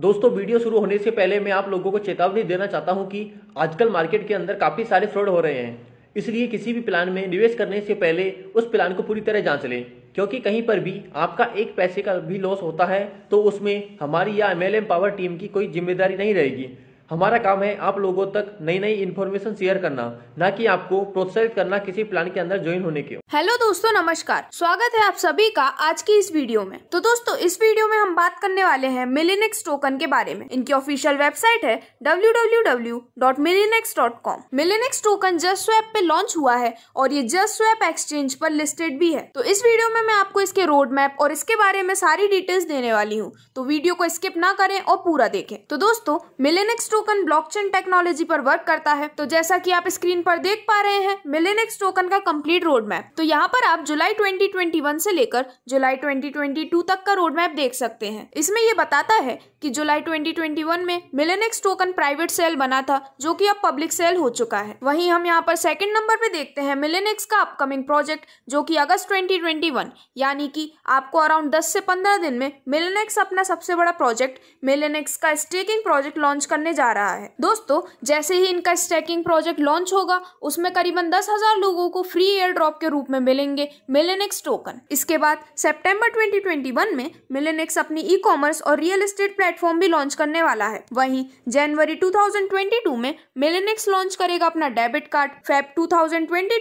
दोस्तों वीडियो शुरू होने से पहले मैं आप लोगों को चेतावनी देना चाहता हूं कि आजकल मार्केट के अंदर काफ़ी सारे फ्रॉड हो रहे हैं इसलिए किसी भी प्लान में निवेश करने से पहले उस प्लान को पूरी तरह जांच लें क्योंकि कहीं पर भी आपका एक पैसे का भी लॉस होता है तो उसमें हमारी या एम पावर टीम की कोई जिम्मेदारी नहीं रहेगी हमारा काम है आप लोगों तक नई नई इन्फॉर्मेशन शेयर करना ना कि आपको प्रोत्साहित करना किसी प्लान के अंदर ज्वाइन होने के हेलो दोस्तों नमस्कार स्वागत है आप सभी का आज की इस वीडियो में तो दोस्तों इस वीडियो में हम बात करने वाले हैं मिलीनेक्स टोकन के बारे में इनकी ऑफिशियल वेबसाइट है com Millenix token just swap पे लॉन्च हुआ है और ये जस्ट स्वैप एक्सचेंज पर लिस्टेड भी है तो इस वीडियो में मैं आपको इसके रोड मैप और इसके बारे में सारी डिटेल्स देने वाली हूँ तो वीडियो को स्किप ना करें और पूरा देखें तो दोस्तों मिलीनेक्स टोकन ब्लॉकचेन टेक्नोलॉजी पर वर्क करता है तो जैसा कि आप स्क्रीन पर देख पा रहे हैं मिलेनेक्स टोकन का कंप्लीट रोड मैप तो यहाँ पर आप जुलाई 2021 से लेकर जुलाई 2022 तक का रोड मैप देख सकते हैं इसमें यह बताता है कि जुलाई 2021 में मिलेनेक्स टोकन प्राइवेट सेल बना था जो कि अब पब्लिक सेल हो चुका है वही हम यहाँ पर सेकेंड नंबर पे देखते हैं मिलेनेक्स का अपकमिंग प्रोजेक्ट जो की अगस्त ट्वेंटी यानी की आपको अराउंड दस से पंद्रह दिन में मिलेनेक्स अपना सबसे बड़ा प्रोजेक्ट मिलेनेक्स का स्टेकिंग प्रोजेक्ट लॉन्च करने जा आ रहा है दोस्तों जैसे ही इनका स्टैकिंग प्रोजेक्ट लॉन्च होगा उसमें करीबन दस हजार लोगों को फ्री एयर ड्रॉप के रूप में मिलेंगे मिलेनिक्स टोकन इसके बाद सेप्टेम्बर ट्वेंटी में मिलेनिक्स अपनी ई कॉमर्स और रियल एस्टेट प्लेटफॉर्म भी लॉन्च करने वाला है वही जनवरी टू में मिलेनिक्स लॉन्च करेगा अपना डेबिट कार्ड फेब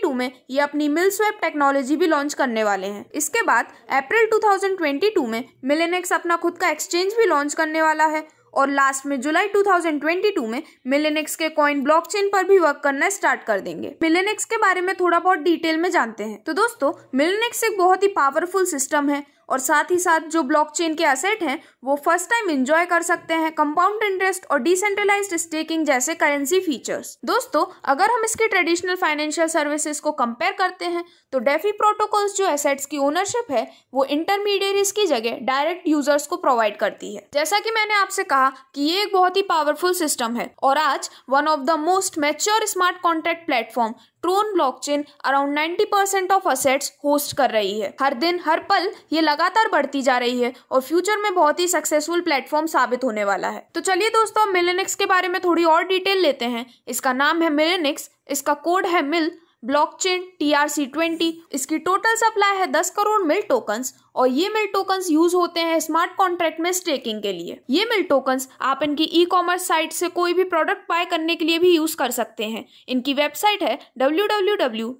टू में ये अपनी मिल स्वेप टेक्नोलॉजी भी लॉन्च करने वाले हैं इसके बाद अप्रैल 2022 में मिलेनेक्स अपना खुद का एक्सचेंज भी लॉन्च करने वाला है और लास्ट में जुलाई 2022 में मिलेनिक्स के कॉइन ब्लॉकचेन पर भी वर्क करना स्टार्ट कर देंगे मिलेनिक्स के बारे में थोड़ा बहुत डिटेल में जानते हैं तो दोस्तों मिलेनिक्स एक बहुत ही पावरफुल सिस्टम है और साथ ही साथ जो ब्लॉकचेन के असेट हैं वो फर्स्ट टाइम इंजॉय कर सकते हैं कंपाउंड इंटरेस्ट और डिसेंट्रलाइज्ड स्टेकिंग जैसे करेंसी फीचर्स दोस्तों अगर हम इसके ट्रेडिशनल फाइनेंशियल सर्विसेज को कंपेयर करते हैं तो डेफी प्रोटोकॉल्स जो एसेट्स की ओनरशिप है वो इंटरमीडिएट की जगह डायरेक्ट यूजर्स को प्रोवाइड करती है जैसा की मैंने आपसे कहा कि ये एक बहुत ही पावरफुल सिस्टम है और आज one of the most mature smart contract platform Tron blockchain around 90% of assets host कर रही है हर दिन हर पल ये लगा लगातार बढ़ती जा रही है और फ्यूचर में बहुत ही सक्सेसफुल प्लेटफॉर्म साबित होने वाला है तो चलिए दोस्तों मिलेनिक्स के बारे में थोड़ी और डिटेल लेते हैं इसका नाम है मिलेनिक्स इसका कोड है मिल ब्लॉकचेन टीआरसी ट्वेंटी इसकी टोटल सप्लाई है दस करोड़ मिल टोकन्स और ये मिल टोकन्स यूज होते हैं स्मार्ट कॉन्ट्रैक्ट में स्टेकिंग के लिए ये मिल टोकन्स आप इनकी ई कॉमर्स साइट से कोई भी प्रोडक्ट बाय करने के लिए भी यूज कर सकते हैं इनकी वेबसाइट है डब्ल्यू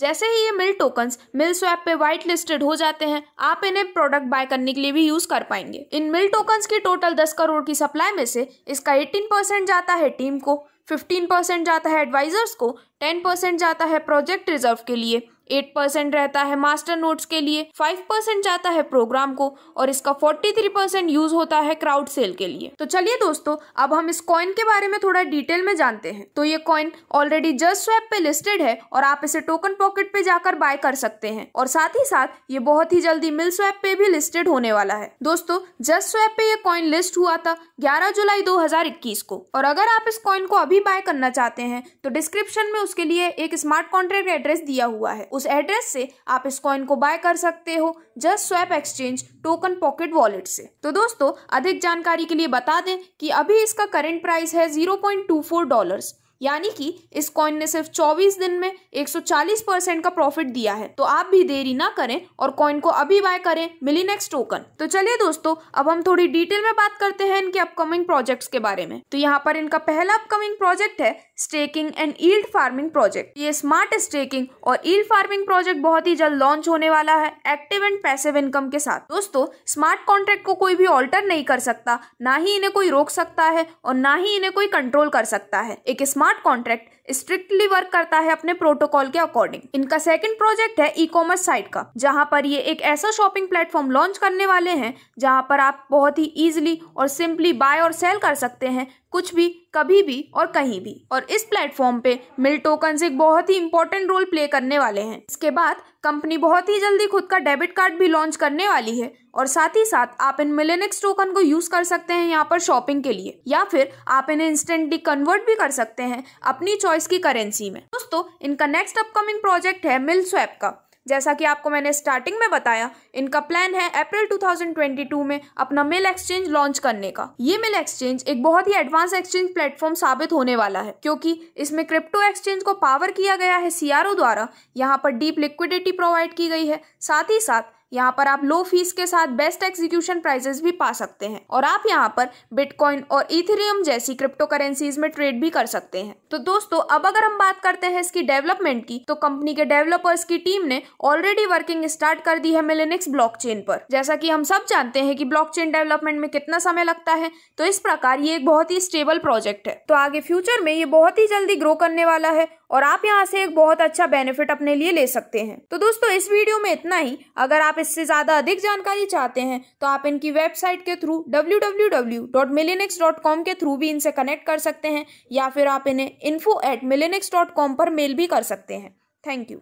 जैसे ही ये मिल टोकन्स मिल स्वैप पे व्हाइट लिस्टेड हो जाते हैं आप इन्हें प्रोडक्ट बाय करने के लिए भी यूज कर पाएंगे इन मिल टोकन्स की टोटल दस करोड़ की सप्लाई में से इसका एटीन जाता है टीम को फिफ्टीन परसेंट जाता है एडवाइज़र्स को टेन परसेंट जाता है प्रोजेक्ट रिजर्व के लिए एट परसेंट रहता है मास्टर नोट्स के लिए फाइव परसेंट जाता है प्रोग्राम को और इसका फोर्टी थ्री परसेंट यूज होता है क्राउड सेल के लिए तो चलिए दोस्तों अब हम इस कॉइन के बारे में थोड़ा डिटेल में जानते हैं तो ये कॉइन ऑलरेडी जस्ट स्वैप पे लिस्टेड है और आप इसे टोकन पॉकेट पे जाकर बाय कर सकते हैं और साथ ही साथ ये बहुत ही जल्दी मिल स्वैप पे भी लिस्टेड होने वाला है दोस्तों जस्ट स्वैप पे ये कॉइन लिस्ट हुआ था ग्यारह जुलाई दो को और अगर आप इस कॉइन को अभी बाय करना चाहते हैं तो डिस्क्रिप्शन में उसके लिए एक स्मार्ट कॉन्ट्रैक्ट एड्रेस दिया हुआ है उस उस एड्रेस से आप इस कॉइन को बाय कर सकते हो just swap exchange token pocket wallet से तो दोस्तों अधिक जानकारी के लिए बता दें कि अभी इसका करेंट प्राइस है zero point two four dollars यानी कि इस कॉइन ने सिर्फ 24 दिन में 140 परसेंट का प्रॉफिट दिया है तो आप भी देरी ना करें और कॉइन को अभी बाय करें मिली नेक्स्ट टोकन तो चलिए दोस्तों अब हम थोड़ी डिटेल में बात करते हैं इनके अपकमिंग प्रोजेक्ट्स के बारे में तो यहाँ पर इनका पहला अपकमिंग प्रोजेक्ट है staking and yield farming project ये स्मार्ट स्टेकिंग और ईल्ड फार्मिंग प्रोजेक्ट बहुत ही जल्द लॉन्च होने वाला है एक्टिव एंड पैसिव इनकम के साथ दोस्तों स्मार्ट कॉन्ट्रैक्ट को कोई भी ऑल्टर नहीं कर सकता ना ही इन्हें कोई रोक सकता है और ना ही इन्हें कोई कंट्रोल कर सकता है एक smart smart contract strictly work करता है अपने प्रोटोकॉल के अकॉर्डिंग इनका सेकंड प्रोजेक्ट है ई कॉमर्स साइट का जहां पर ये एक ऐसा शॉपिंग प्लेटफॉर्म लॉन्च करने वाले हैं जहां पर आप बहुत ही इजिली और सिंपली बाय और सेल कर सकते हैं कुछ भी कभी भी और कहीं भी और इस प्लेटफॉर्म पे मिल टोकन एक बहुत ही इंपॉर्टेंट रोल प्ले करने वाले हैं इसके बाद कंपनी बहुत ही जल्दी खुद का डेबिट कार्ड भी लॉन्च करने वाली है और साथ ही साथ आप इन मिलेनिक्स टोकन को यूज कर सकते हैं यहाँ पर शॉपिंग के लिए या फिर आप इन्हें इंस्टेंटली कन्वर्ट भी कर सकते हैं अपनी चॉइस की करेंसी में दोस्तों इनका नेक्स्ट अपकमिंग प्रोजेक्ट है मिल स्वैप का जैसा कि आपको मैंने स्टार्टिंग में बताया इनका प्लान है अप्रैल 2022 में अपना मिल एक्सचेंज लॉन्च करने का ये मिल एक्सचेंज एक बहुत ही एडवांस एक्सचेंज प्लेटफॉर्म साबित होने वाला है क्योंकि इसमें क्रिप्टो एक्सचेंज को पावर किया गया है सीआरओ द्वारा यहाँ पर डीप लिक्विडिटी प्रोवाइड की गई है साथ ही साथ यहाँ पर आप लो फीस के साथ बेस्ट एग्जीक्यूशन प्राइजेस भी पा सकते हैं और आप यहाँ पर बिटकॉइन और इथेरियम जैसी क्रिप्टो करेंसीज में ट्रेड भी कर सकते हैं तो दोस्तों अब अगर हम बात करते हैं इसकी डेवलपमेंट की तो कंपनी के डेवलपर्स की टीम ने ऑलरेडी वर्किंग स्टार्ट कर दी है मिलेनिक्स ब्लॉकचेन पर जैसा कि हम सब जानते हैं कि ब्लॉकचेन डेवलपमेंट में कितना समय लगता है तो इस प्रकार ये एक बहुत ही स्टेबल प्रोजेक्ट है तो आगे फ्यूचर में ये बहुत ही जल्दी ग्रो करने वाला है और आप यहाँ से एक बहुत अच्छा बेनिफिट अपने लिए ले सकते हैं तो दोस्तों इस वीडियो में इतना ही अगर आप इससे ज़्यादा अधिक जानकारी चाहते हैं तो आप इनकी वेबसाइट के थ्रू www.millinx.com के थ्रू भी इनसे कनेक्ट कर सकते हैं या फिर आप इन्हें इन्फो एट पर मेल भी कर सकते हैं थैंक यू